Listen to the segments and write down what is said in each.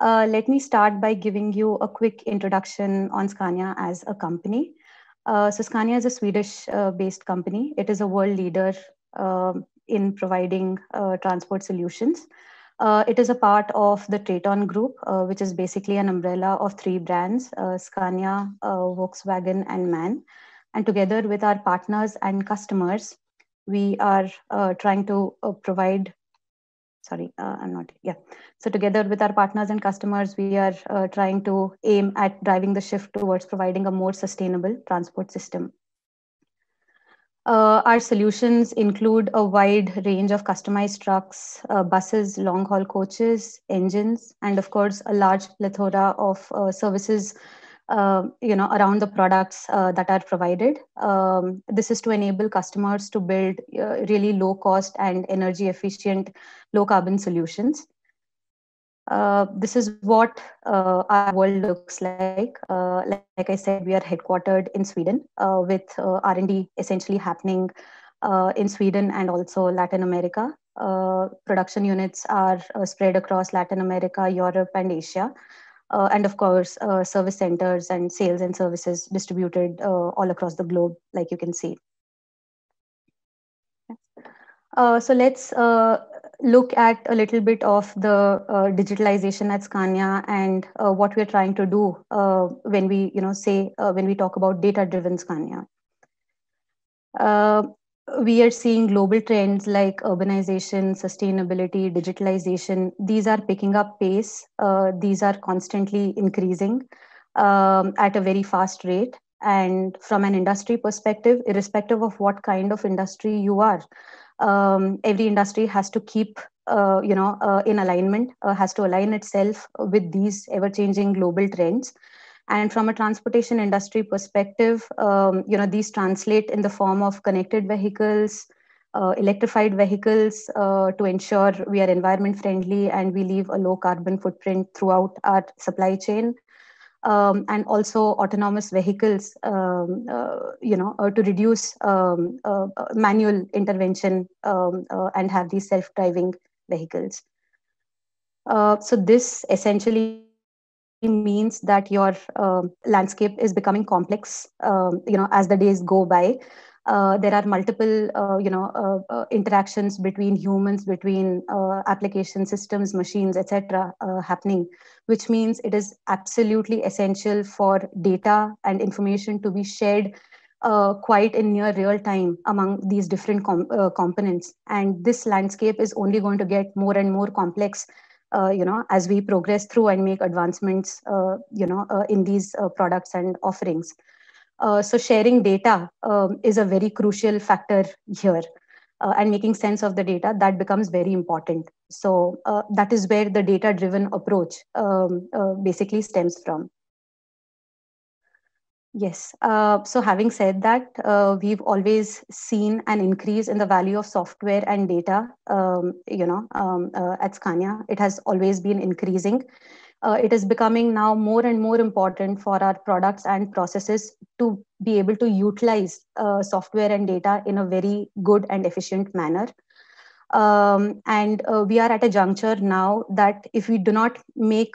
Uh, let me start by giving you a quick introduction on Scania as a company. Uh, so Scania is a Swedish-based uh, company. It is a world leader um, in providing uh, transport solutions. Uh, it is a part of the Traton Group, uh, which is basically an umbrella of three brands, Scania, Volkswagen, and MAN. And together with our partners and customers, we are trying to provide sorry, uh, I'm not, yeah. So together with our partners and customers, we are uh, trying to aim at driving the shift towards providing a more sustainable transport system. Uh, our solutions include a wide range of customized trucks, uh, buses, long haul coaches, engines, and of course, a large plethora of uh, services um, you know, around the products uh, that are provided. Um, this is to enable customers to build uh, really low cost and energy efficient, low carbon solutions. Uh, this is what uh, our world looks like. Uh, like. like. I said, we are headquartered in Sweden, uh, with R&D essentially happening in Sweden and also Latin America. production units are spread across Latin America, Europe, and Asia uh, and of course uh, service centers and sales and services distributed uh, all across the globe like you can see uh, so let's uh, look at a little bit of the uh, digitalization at scania and what we're trying to do when we you know say when we talk about data driven scania we are seeing global trends like urbanization, sustainability, digitalization. These are picking up pace. Uh, these are constantly increasing um, at a very fast rate. And from an industry perspective, irrespective of what kind of industry you are, um, every industry has to keep, uh, you know, uh, in alignment, uh, has to align itself with these ever-changing global trends. And from a transportation industry perspective, um, you know, these translate in the form of connected vehicles, uh, electrified vehicles uh, to ensure we are environment friendly and we leave a low carbon footprint throughout our supply chain. Um, and also autonomous vehicles, um, uh, you know, uh, to reduce um, uh, uh, manual intervention um, and have these self-driving vehicles. so this essentially means that your uh, landscape is becoming complex uh, you know as the days go by uh, there are multiple uh, you know uh, uh, interactions between humans between application systems machines etc happening which means it is absolutely essential for data and information to be shared uh, quite in near real time among these different com- uh, components. And this landscape is only going to get more and more complex uh, you know as we progress through and make advancements uh, you know uh, in these products and offerings so sharing data um, is a very crucial factor here uh, and making sense of the data that becomes very important so uh, that is where the data driven approach um, uh, basically stems from Yes. Uh, so, having said that, uh, we've always seen an increase in the value of software and data. Um, you know, um, uh, at Scania, it has always been increasing. Uh, it is becoming now more and more important for our products and processes to be able to utilize uh, software and data in a very good and efficient manner um, and uh, we are at a juncture now that if we do not make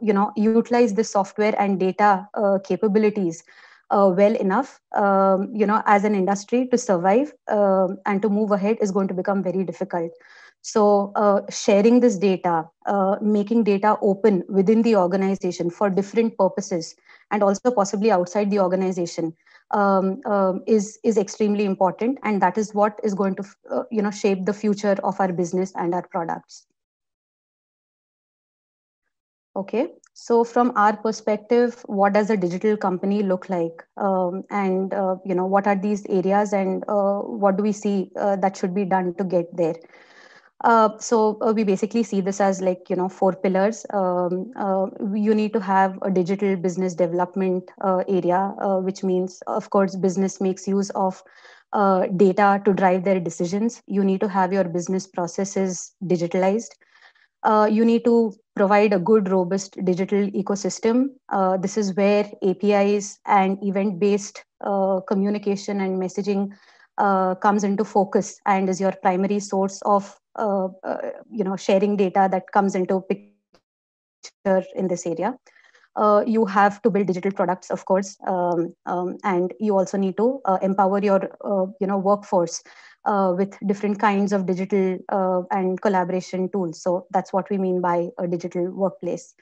you know utilize the software and data uh, capabilities uh, well enough um, you know as an industry to survive um, and to move ahead is going to become very difficult so, uh, sharing this data, uh, making data open within the organization for different purposes, and also possibly outside the organization, um, um is is extremely important, and that is what is going to, uh, you know, shape the future of our business and our products. Okay, so from our perspective, what does a digital company look like, um, and uh, you know, what are these areas, and uh, what do we see uh, that should be done to get there? Uh, so uh, we basically see this as like you know four pillars. Um, uh, you need to have a digital business development uh, area, uh, which means of course business makes use of uh, data to drive their decisions. You need to have your business processes digitalized. you need to provide a good, robust digital ecosystem. this is where APIs and event-based communication and messaging uh, comes into focus and is your primary source of uh, uh, you know, sharing data that comes into picture in this area. Uh, you have to build digital products of course um, um, and you also need to uh, empower your uh, you know workforce uh, with different kinds of digital and collaboration tools so that's what we mean by a digital workplace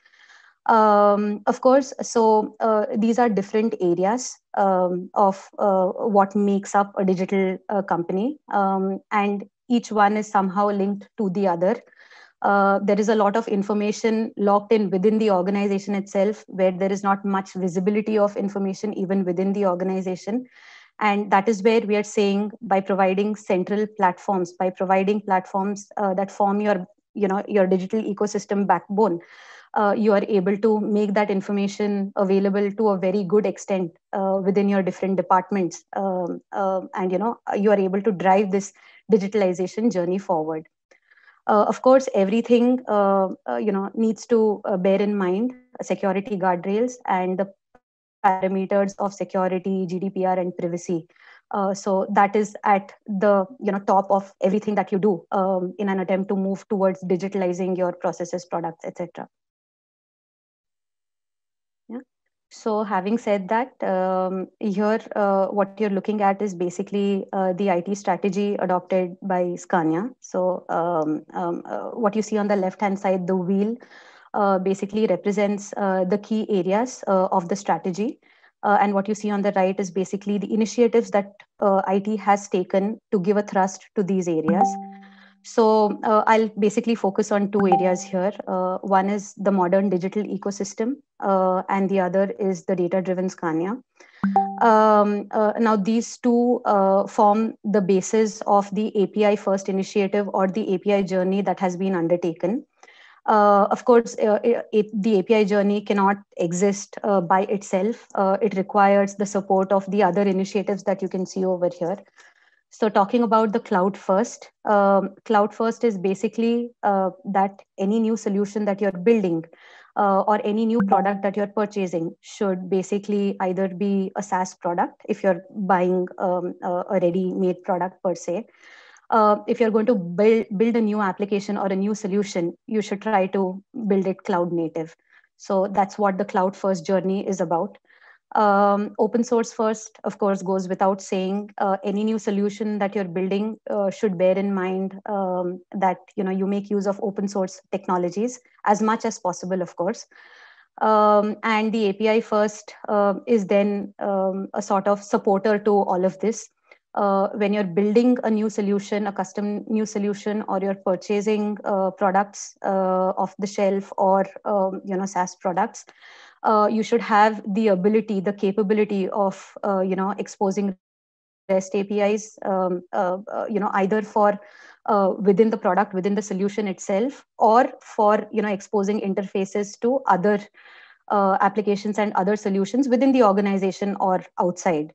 um, of course so these are different areas um, of what makes up a digital company um, and each one is somehow linked to the other. Uh, there is a lot of information locked in within the organization itself, where there is not much visibility of information even within the organization. And that is where we are saying by providing central platforms, by providing platforms uh, that form your, you know, your digital ecosystem backbone, uh, you are able to make that information available to a very good extent uh, within your different departments um, uh, and you know you are able to drive this digitalization journey forward. Uh, of course, everything uh, uh you know needs to uh, bear in mind security guardrails and the parameters of security, GDPR, and privacy. Uh, so that is at the you know top of everything that you do um, in an attempt to move towards digitalizing your processes, products, etc. So, having said that, um, here uh, what you're looking at is basically uh, the IT strategy adopted by Scania. So, um, um, uh, what you see on the left hand side, the wheel uh, basically represents uh, the key areas uh, of the strategy. and what you see on the right is basically the initiatives that IT has taken to give a thrust to these areas. So uh, I'll basically focus on two areas here. Uh, one is the modern digital ecosystem, uh, and the other is the data-driven Scania. Um, uh, now these two uh, form the basis of the API first initiative or the API journey that has been undertaken. Uh, of course, it, the API journey cannot exist by itself. it requires the support of the other initiatives that you can see over here. So, talking about the cloud first, um, cloud first is basically uh, that any new solution that you're building uh, or any new product that you're purchasing should basically either be a SaaS product if you're buying um, a ready made product per se. Uh, if you're going to build, build a new application or a new solution, you should try to build it cloud native. So that's what the cloud first journey is about. Um, open source first, of course, goes without saying. Uh, any new solution that you're building uh, should bear in mind um, that you know you make use of open source technologies as much as possible, of course. Um, and the API first uh, is then um, a sort of supporter to all of this. Uh, when you're building a new solution, a custom new solution, or you're purchasing uh, products uh, off the shelf or um, you know SaaS products uh, you should have the ability, the capability of uh, you know exposing REST APIs, um, uh, uh you know either for uh, within the product, within the solution itself, or for you know exposing interfaces to other uh, applications and other solutions within the organization or outside.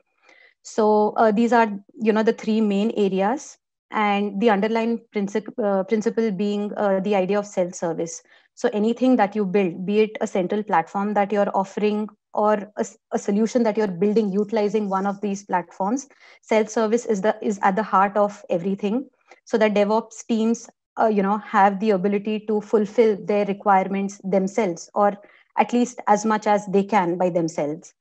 So these are you know the three main areas and the underlying princip- uh, principle being uh, the idea of self service. So, anything that you build, be it a central platform that you're offering or a, a solution that you're building utilizing one of these platforms, self service is, the, is at the heart of everything so that DevOps teams. Uh, you know have the ability to fulfill their requirements themselves or at least as much as they can by themselves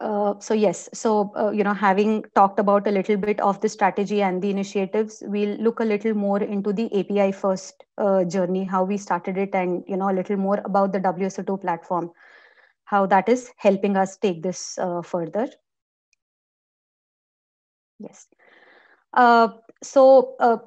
uh, so yes so uh, you know having talked about a little bit of the strategy and the initiatives we'll look a little more into the api first uh, journey how we started it and you know a little more about the wso2 platform how that is helping us take this uh, further yes uh, so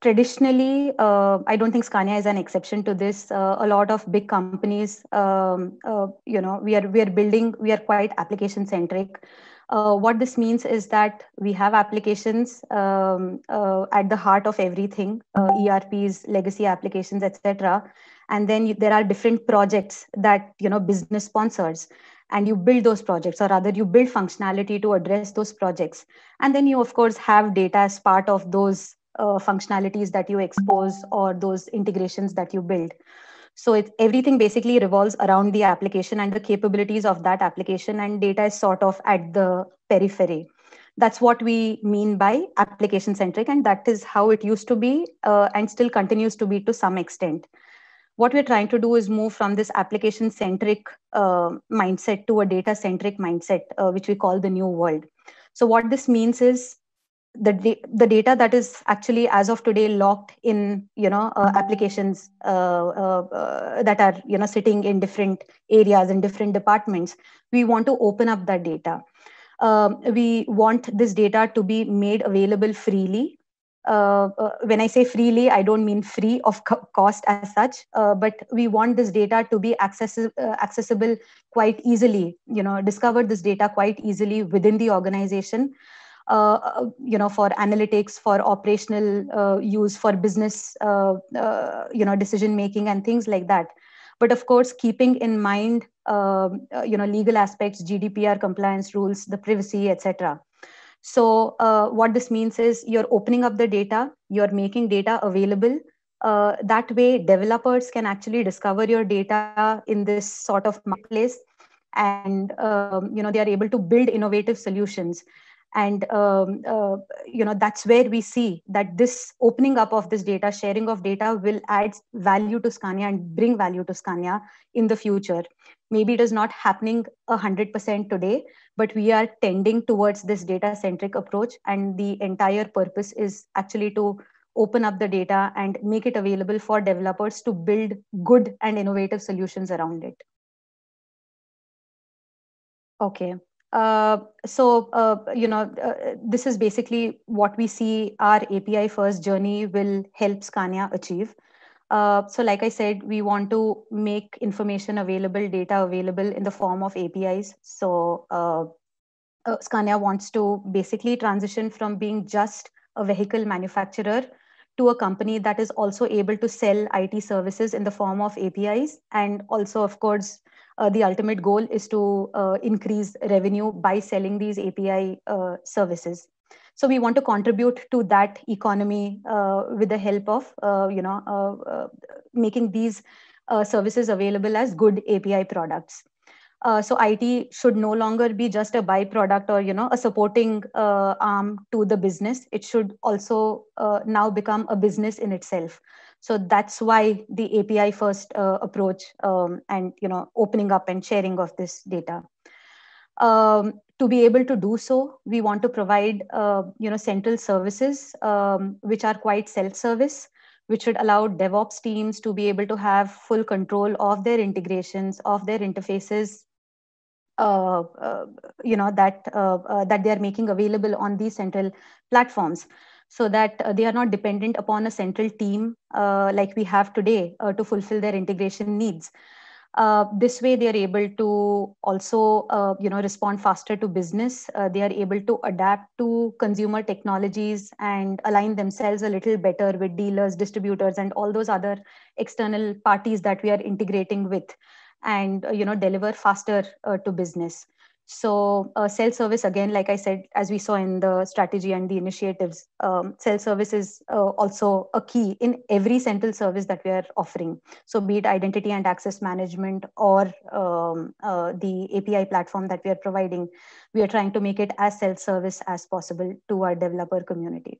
traditionally, uh, I don't think Scania is an exception to this. Uh, a lot of big companies, um, uh, you know, we are we are building, we are quite application centric. Uh, what this means is that we have applications um, uh, at the heart of everything, uh, ERPs, legacy applications, etc. And then you, there are different projects that you know business sponsors and you build those projects or rather you build functionality to address those projects and then you of course have data as part of those uh, functionalities that you expose or those integrations that you build. So it, everything basically revolves around the application and the capabilities of that application, and data is sort of at the periphery. That's what we mean by application centric, and that is how it used to be uh, and still continues to be to some extent. What we're trying to do is move from this application centric uh, mindset to a data centric mindset, uh, which we call the new world. So, what this means is the, the data that is actually as of today locked in you know uh, applications uh, uh, uh, that are you know sitting in different areas in different departments we want to open up that data um, we want this data to be made available freely uh, uh, when i say freely i don't mean free of co- cost as such but we want this data to be accessi- accessible quite easily you know discover this data quite easily within the organization uh, uh, you know, for analytics, for operational uh, use, for business, you know, decision making and things like that. But of course, keeping in mind, you know, legal aspects, GDPR compliance rules, the privacy, etc. So uh, what this means is you're opening up the data, you're making data available. Uh, that way, developers can actually discover your data in this sort of marketplace, and um, you know they are able to build innovative solutions and um, uh, you know that's where we see that this opening up of this data sharing of data will add value to scania and bring value to scania in the future maybe it is not happening 100% today but we are tending towards this data centric approach and the entire purpose is actually to open up the data and make it available for developers to build good and innovative solutions around it okay uh, so uh, you know uh, this is basically what we see our api first journey will help scania achieve uh, so like i said we want to make information available data available in the form of apis so uh, scania wants to basically transition from being just a vehicle manufacturer to a company that is also able to sell it services in the form of apis and also of course uh, the ultimate goal is to uh, increase revenue by selling these API uh, services. So we want to contribute to that economy uh, with the help of uh, you know uh, making these services available as good API products. so IT should no longer be just a byproduct or you know a supporting arm to the business. It should also now become a business in itself so that's why the api first uh, approach um, and you know opening up and sharing of this data um, to be able to do so we want to provide uh, you know central services um, which are quite self-service which should allow devops teams to be able to have full control of their integrations of their interfaces uh, uh, you know that uh, uh that they are making available on these central platforms so that uh, they are not dependent upon a central team uh, like we have today uh, to fulfill their integration needs. Uh, this way they are able to also uh, you know respond faster to business uh, they are able to adapt to consumer technologies and align themselves a little better with dealers distributors and all those other external parties that we are integrating with and you know deliver faster to business so uh, self-service, again, like I said, as we saw in the strategy and the initiatives, um, self-service is uh, also a key in every central service that we are offering. So be it identity and access management or um, uh, the API platform that we are providing, we are trying to make it as self-service as possible to our developer community.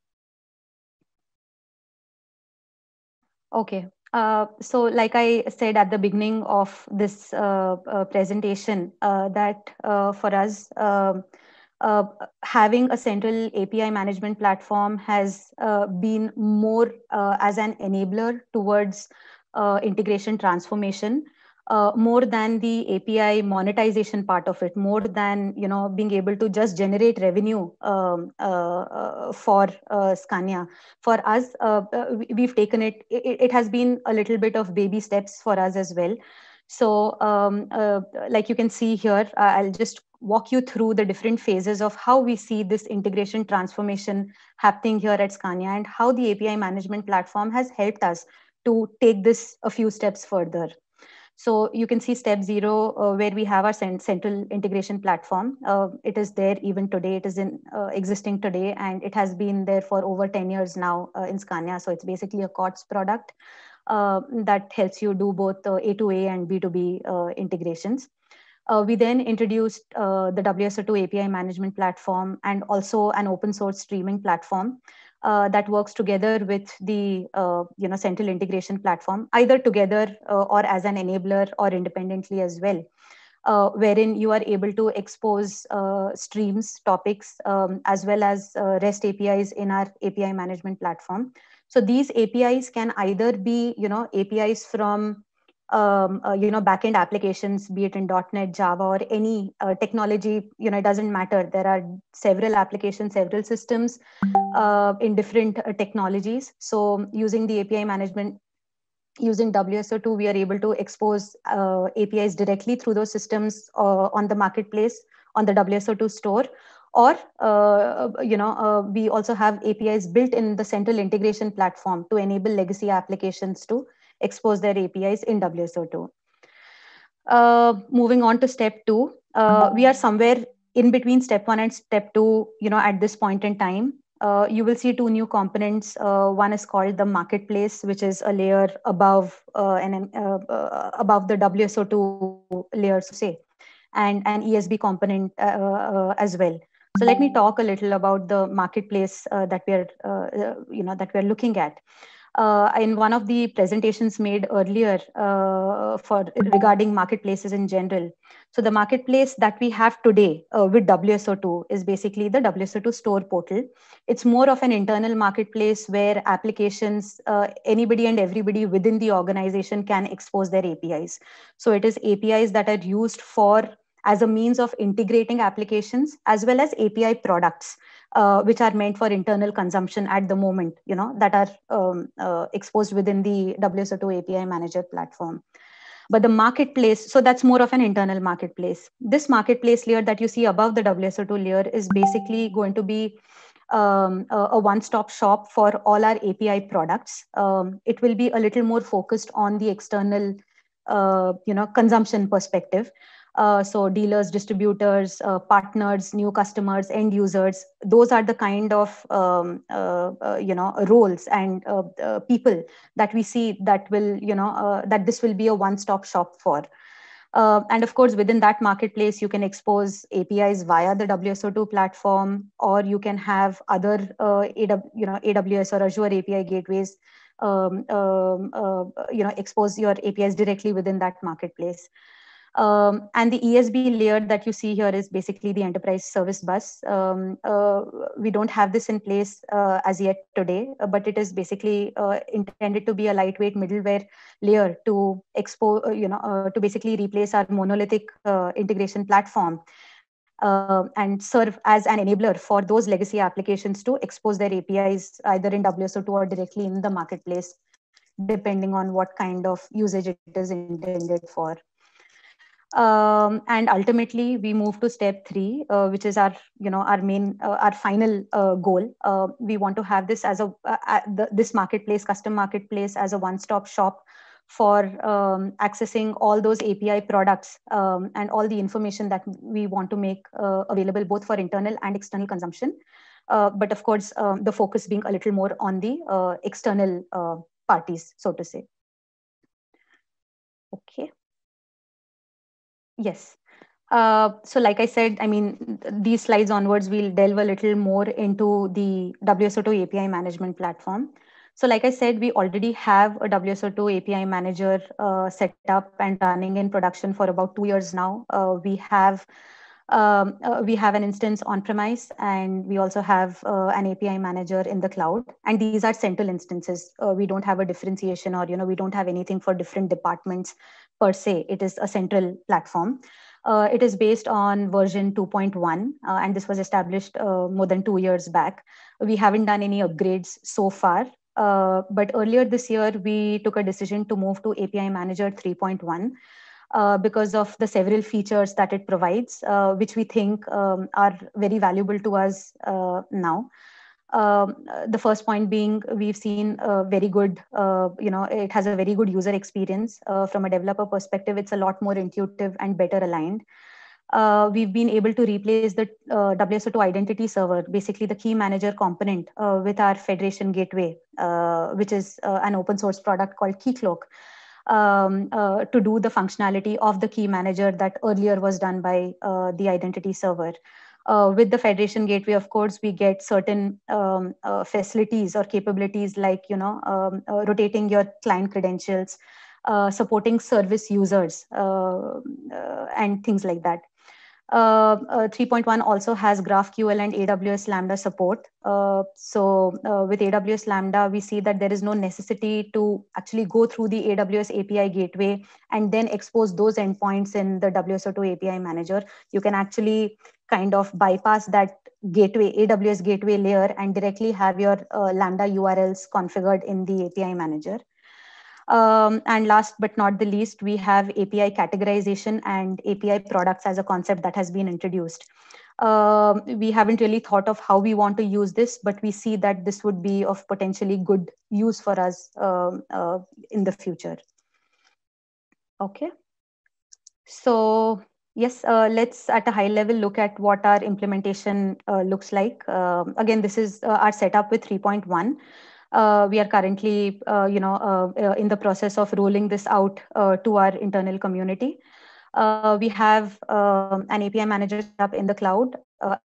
Okay, uh, so, like I said at the beginning of this uh, uh, presentation, uh, that uh, for us, um, uh, having a central API management platform has been more as an enabler towards integration transformation uh, more than the API monetization part of it, more than you know being able to just generate revenue um, uh, uh for uh, Scania. For us, uh, uh, we've taken it, it, it. has been a little bit of baby steps for us as well. So, um, like you can see here, I'll just walk you through the different phases of how we see this integration transformation happening here at Scania and how the API management platform has helped us to take this a few steps further. So you can see step zero, uh, where we have our central integration platform. Uh, it is there even today. It is in uh, existing today, and it has been there for over 10 years now uh, in Scania. So it's basically a COTS product uh, that helps you do both A2A uh, and B2B integrations. we then introduced the WSO2 API management platform and also an open source streaming platform uh, that works together with the uh, you know central integration platform either together uh, or as an enabler or independently as well uh, wherein you are able to expose uh, streams topics um, as well as uh, rest apis in our api management platform so these apis can either be you know apis from um, uh, you know backend applications be it in net java or any uh, technology you know it doesn't matter there are several applications several systems uh, in different uh, technologies so using the api management using wso2 we are able to expose uh, apis directly through those systems uh, on the marketplace on the wso2 store or uh, you know uh, we also have apis built in the central integration platform to enable legacy applications to expose their APIs in WSO2. Uh, moving on to step two, uh, we are somewhere in between step one and step two, you know, at this point in time. Uh, you will see two new components. Uh, one is called the marketplace, which is a layer above uh, and uh, above the WSO2 layer, so say, and an ESB component as well. So let me talk a little about the marketplace that we are, you know, that we are looking at uh, in one of the presentations made earlier uh, for regarding marketplaces in general. So the marketplace that we have today uh, with WSO2 is basically the WSO2 store portal. It's more of an internal marketplace where applications, uh, anybody and everybody within the organization can expose their APIs. So it is APIs that are used for as a means of integrating applications as well as API products uh, which are meant for internal consumption at the moment, you know, that are um, uh, exposed within the WSO2 API manager platform. But the marketplace, so that's more of an internal marketplace. This marketplace layer that you see above the WSO2 layer is basically going to be um, a, a one-stop shop for all our API products. Um, it will be a little more focused on the external, uh, you know, consumption perspective. Uh, so dealers, distributors, uh, partners, new customers, end users. Those are the kind of um, uh, uh, you know roles and uh, people that we see that will you know that this will be a one-stop shop for. Uh, and of course, within that marketplace, you can expose APIs via the WSO2 platform, or you can have other uh, AW, you know, AWS or Azure API gateways, um, um, uh, you know, expose your APIs directly within that marketplace. Um, and the ESB layer that you see here is basically the enterprise service bus. Um, uh, we don't have this in place uh, as yet today, uh, but it is basically uh, intended to be a lightweight middleware layer to expose, uh, you know, uh, to basically replace our monolithic integration platform. Um, and serve as an enabler for those legacy applications to expose their APIs either in WSO2 or directly in the marketplace, depending on what kind of usage it is intended for um, and ultimately we move to step three uh, which is our you know our main uh, our final uh, goal uh, we want to have this as a uh, uh, the, this marketplace custom marketplace as a one-stop shop for um, accessing all those api products um, and all the information that we want to make available both for internal and external consumption but of course um, the focus being a little more on the external parties so to say okay Yes. Uh, so, like I said, I mean, these slides onwards, we'll delve a little more into the WSO2 API management platform. So, like I said, we already have a WSO2 API manager uh, set up and running in production for about two years now. Uh, we have um, uh, we have an instance on premise and we also have uh, an api manager in the cloud and these are central instances uh, we don't have a differentiation or you know we don't have anything for different departments per se it is a central platform uh, it is based on version 2.1 uh, and this was established uh, more than two years back we haven't done any upgrades so far but earlier this year we took a decision to move to api manager 3.1 uh, because of the several features that it provides, uh, which we think um, are very valuable to us uh, now. Um, the first point being, we've seen a very good, uh, you know, it has a very good user experience. Uh, from a developer perspective, it's a lot more intuitive and better aligned. Uh, we've been able to replace the uh, WSO2 identity server, basically the key manager component, uh, with our Federation Gateway, which is an open source product called KeyCloak, um, uh, to do the functionality of the key manager that earlier was done by uh, the identity server. Uh, with the federation gateway of course we get certain um, uh, facilities or capabilities like you know um, uh, rotating your client credentials uh, supporting service users uh, uh, and things like that uh, uh, 3.1 also has GraphQL and AWS Lambda support. Uh, so uh, with AWS Lambda, we see that there is no necessity to actually go through the AWS API gateway and then expose those endpoints in the WSO2 API manager. You can actually kind of bypass that gateway, AWS gateway layer and directly have your uh, Lambda URLs configured in the API manager. Um, and last but not the least, we have API categorization and API products as a concept that has been introduced. Um, we haven't really thought of how we want to use this, but we see that this would be of potentially good use for us um, uh, in the future. Okay. So yes, uh, let's at a high level look at what our implementation uh, looks like. Um, again, this is uh, our setup with 3.1 uh, we are currently, uh, you know, uh, uh, in the process of rolling this out uh, to our internal community. we have um, an API manager up in the cloud,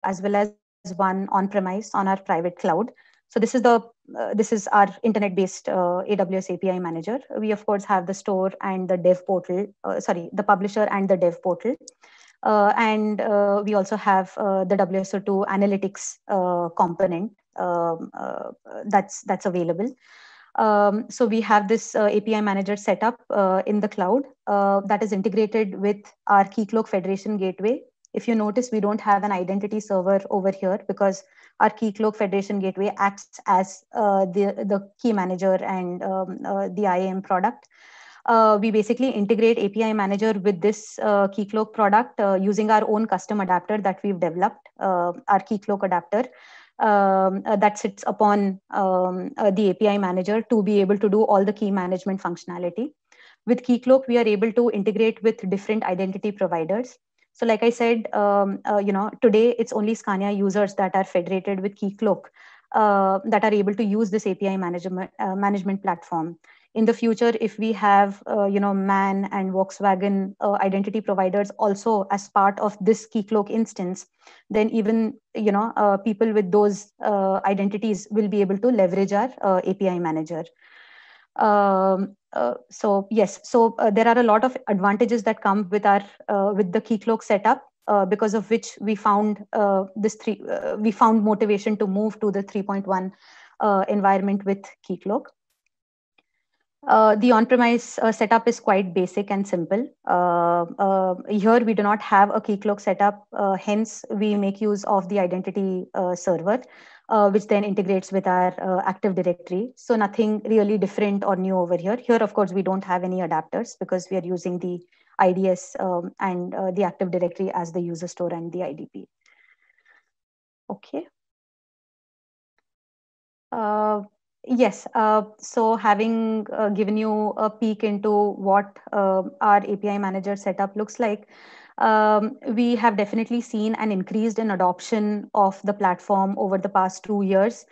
as well as one on-premise on our private cloud. So this is the this is our internet-based AWS API manager. We of course have the store and the dev portal, sorry, the publisher and the dev portal. Uh, and uh, we also have uh, the WSO2 analytics component. Um, uh, that's that's available. Um, so we have this uh, API manager set up uh, in the cloud that is integrated with our Keycloak Federation Gateway. If you notice, we don't have an identity server over here because our Keycloak Federation Gateway acts as the, the key manager and um, the IAM product. Uh, we basically integrate API Manager with this uh, Keycloak product uh, using our own custom adapter that we've developed, our Keycloak adapter um, uh, that sits upon um, uh, the API manager to be able to do all the key management functionality. With KeyCloak, we are able to integrate with different identity providers. So like I said, um, uh, you know, today it's only Scania users that are federated with KeyCloak uh, that are able to use this API management, uh, management platform in the future if we have uh, you know man and volkswagen uh, identity providers also as part of this keycloak instance then even you know uh, people with those uh, identities will be able to leverage our uh, api manager um, uh, so yes so there are a lot of advantages that come with our with the keycloak setup because of which we found this three we found motivation to move to the 3.1 environment with keycloak uh, the on-premise uh, setup is quite basic and simple. Uh, uh here we do not have a key cloak setup, uh, hence we make use of the identity uh, server, which then integrates with our Active Directory. So nothing really different or new over here. Here, of course, we don't have any adapters because we are using the IDS um, and the Active Directory as the user store and the IDP. Okay. Yes. Uh, so having uh, given you a peek into what uh, our API manager setup looks like, um, we have definitely seen an increase in adoption of the platform over the past two years.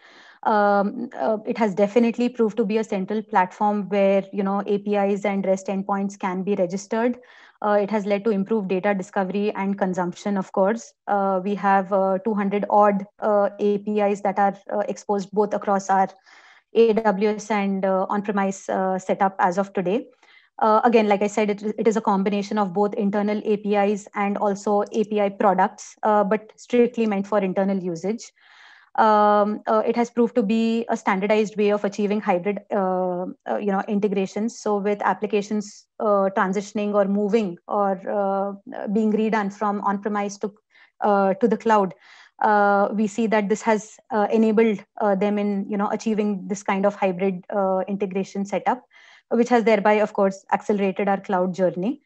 Um, uh, it has definitely proved to be a central platform where you know APIs and REST endpoints can be registered. Uh, it has led to improved data discovery and consumption. Of course, uh, we have 200 odd APIs that are exposed both across our AWS and uh, on-premise uh, setup as of today. Uh, again, like I said, it, it is a combination of both internal APIs and also API products, but strictly meant for internal usage. Um, uh, it has proved to be a standardized way of achieving hybrid uh, uh, you know integrations so with applications transitioning or moving or being redone from on premise to to the cloud uh, we see that this has uh, enabled uh, them in you know achieving this kind of hybrid uh, integration setup which has thereby of course accelerated our cloud journey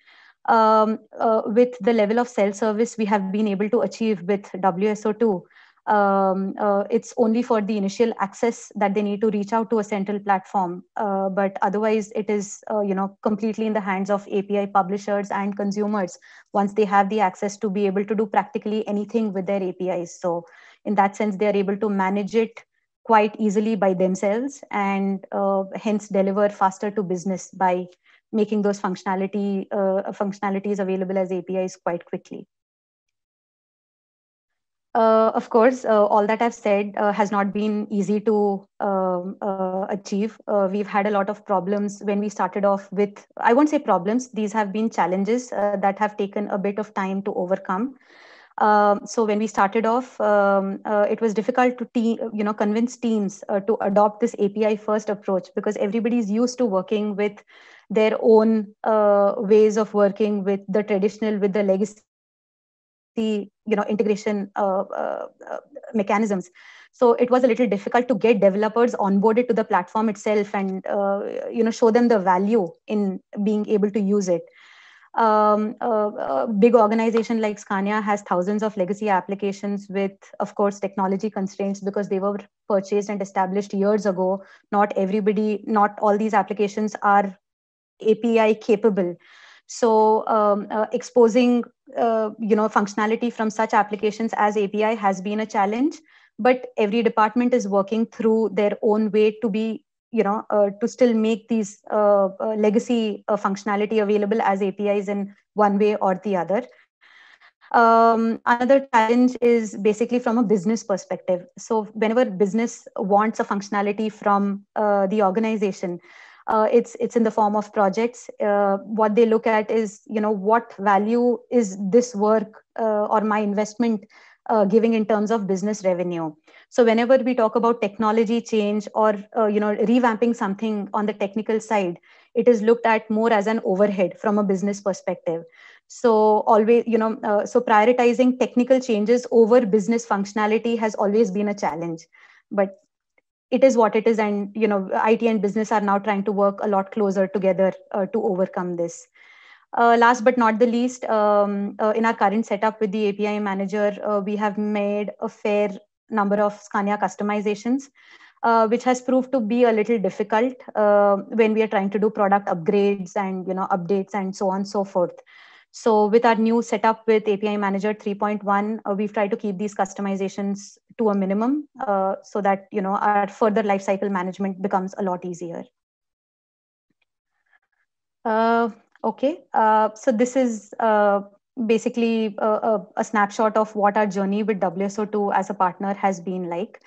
um, uh, with the level of self service we have been able to achieve with wso2 um, uh, it's only for the initial access that they need to reach out to a central platform. Uh, but otherwise, it is uh, you know completely in the hands of API publishers and consumers once they have the access to be able to do practically anything with their APIs. So in that sense, they are able to manage it quite easily by themselves and uh, hence deliver faster to business by making those functionality uh, functionalities available as APIs quite quickly uh, of course, uh, all that I've said uh, has not been easy to um, uh, achieve. Uh, we've had a lot of problems when we started off with, I won't say problems, these have been challenges uh, that have taken a bit of time to overcome. Um, so when we started off, um, it was difficult to te- you know convince teams to adopt this API first approach because everybody's used to working with their own ways of working with the traditional, with the legacy the you know integration uh, uh, uh, mechanisms so it was a little difficult to get developers onboarded to the platform itself and uh, you know show them the value in being able to use it um, a big organization like scania has thousands of legacy applications with of course technology constraints because they were purchased and established years ago not everybody not all these applications are api capable so um, uh, exposing uh, you know functionality from such applications as API has been a challenge, but every department is working through their own way to be you know uh, to still make these uh, uh, legacy uh, functionality available as APIs in one way or the other. Um, another challenge is basically from a business perspective. So whenever business wants a functionality from the organization, uh, it's it's in the form of projects uh, what they look at is you know what value is this work uh, or my investment uh, giving in terms of business revenue so whenever we talk about technology change or uh, you know revamping something on the technical side it is looked at more as an overhead from a business perspective so always you know uh, so prioritizing technical changes over business functionality has always been a challenge but it is what it is and you know it and business are now trying to work a lot closer together uh, to overcome this uh, last but not the least, um, uh, in our current setup with the API manager, uh, we have made a fair number of Scania customizations, uh, which has proved to be a little difficult uh, when we are trying to do product upgrades and you know updates and so on and so forth. So with our new setup with API Manager 3.1, uh, we've tried to keep these customizations to a minimum uh, so that you know our further life cycle management becomes a lot easier uh, okay uh, so this is uh, basically a, uh, a, a, snapshot of what our journey with wso2 as a partner has been like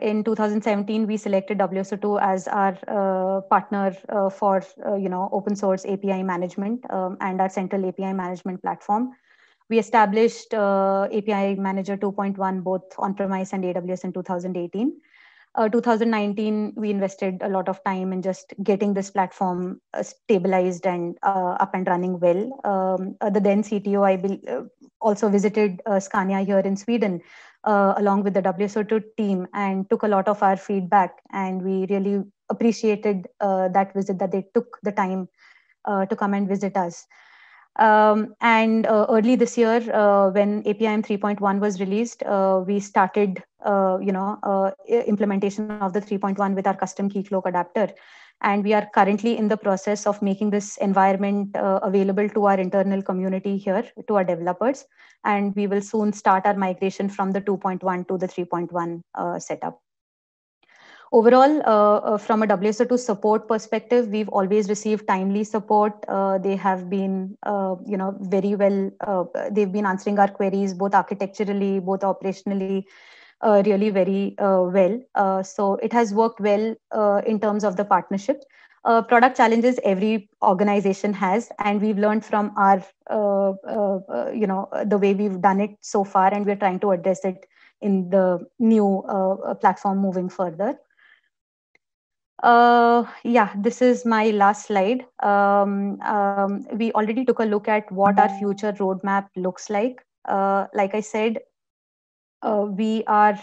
in 2017 we selected wso2 as our partner for you know open source api management um, and our central api management platform we established uh, API Manager 2.1 both on-premise and AWS in 2018. Uh, 2019, we invested a lot of time in just getting this platform uh, stabilized and uh, up and running well. Um, uh, the then CTO, I be, uh, also visited Scania here in Sweden, along with the WSO2 team, and took a lot of our feedback. And we really appreciated that visit that they took the time to come and visit us. Um, and uh, early this year, uh, when APIM 3.1 was released, uh, we started, uh, you know, uh, implementation of the 3.1 with our custom key cloak adapter. And we are currently in the process of making this environment uh, available to our internal community here, to our developers. And we will soon start our migration from the 2.1 to the 3.1 setup. Overall, uh, uh, from a WSO2 support perspective, we've always received timely support. Uh, they have been, uh, you know, very well, they've been answering our queries, both architecturally, both operationally, uh, really very uh, well. Uh, so it has worked well in terms of the partnership. product challenges every organization has, and we've learned from our, you know, the way we've done it so far, and we're trying to address it in the new platform moving further. Uh, yeah, this is my last slide. Um, um, we already took a look at what our future roadmap looks like. Uh, like I said, uh, we are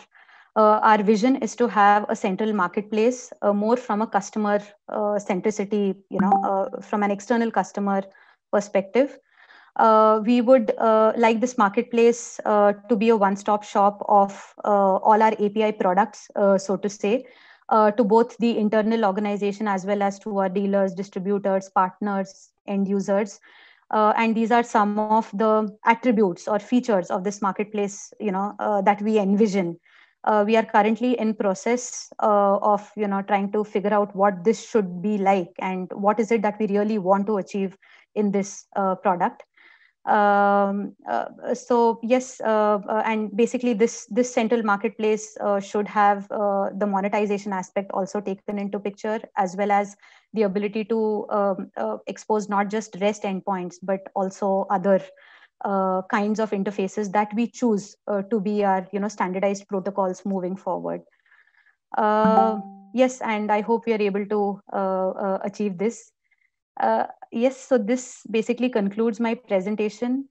uh, our vision is to have a central marketplace, uh, more from a customer centricity, you know, from an external customer perspective. Uh, we would uh, like this marketplace uh, to be a one-stop shop of all our API products, so to say uh, to both the internal organization as well as to our dealers, distributors, partners, end users. Uh, and these are some of the attributes or features of this marketplace, you know, uh, that we envision. Uh, we are currently in process uh, of, you know, trying to figure out what this should be like and what is it that we really want to achieve in this uh, product. Um, uh, so yes, uh, uh, and basically this this central marketplace uh, should have uh, the monetization aspect also taken into picture, as well as the ability to um, uh, expose not just REST endpoints but also other kinds of interfaces that we choose to be our you know standardized protocols moving forward. yes, and I hope we are able to achieve this. Uh, yes, so this basically concludes my presentation.